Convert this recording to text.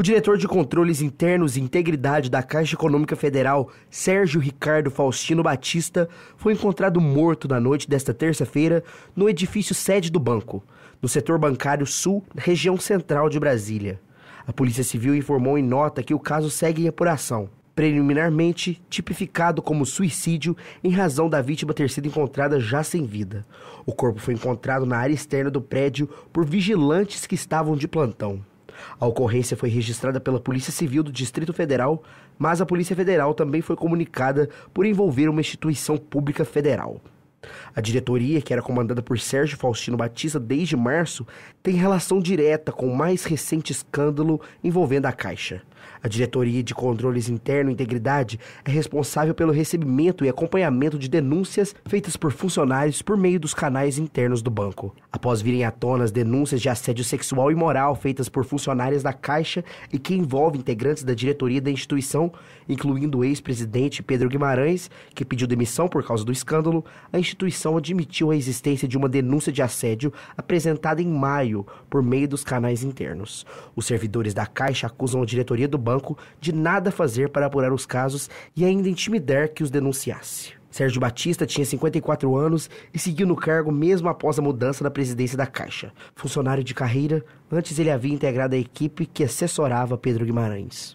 O diretor de Controles Internos e Integridade da Caixa Econômica Federal, Sérgio Ricardo Faustino Batista, foi encontrado morto na noite desta terça-feira no edifício sede do banco, no setor bancário sul, região central de Brasília. A Polícia Civil informou em nota que o caso segue em apuração, preliminarmente tipificado como suicídio em razão da vítima ter sido encontrada já sem vida. O corpo foi encontrado na área externa do prédio por vigilantes que estavam de plantão. A ocorrência foi registrada pela Polícia Civil do Distrito Federal, mas a Polícia Federal também foi comunicada por envolver uma instituição pública federal. A diretoria, que era comandada por Sérgio Faustino Batista desde março, tem relação direta com o mais recente escândalo envolvendo a Caixa. A Diretoria de Controles Interno e Integridade é responsável pelo recebimento e acompanhamento de denúncias feitas por funcionários por meio dos canais internos do banco. Após virem à tona as denúncias de assédio sexual e moral feitas por funcionários da Caixa e que envolve integrantes da diretoria da instituição, incluindo o ex-presidente Pedro Guimarães, que pediu demissão por causa do escândalo, a instituição admitiu a existência de uma denúncia de assédio apresentada em maio por meio dos canais internos. Os servidores da Caixa acusam a diretoria do banco de nada fazer para apurar os casos e ainda intimidar que os denunciasse. Sérgio Batista tinha 54 anos e seguiu no cargo mesmo após a mudança da presidência da Caixa. Funcionário de carreira, antes ele havia integrado a equipe que assessorava Pedro Guimarães.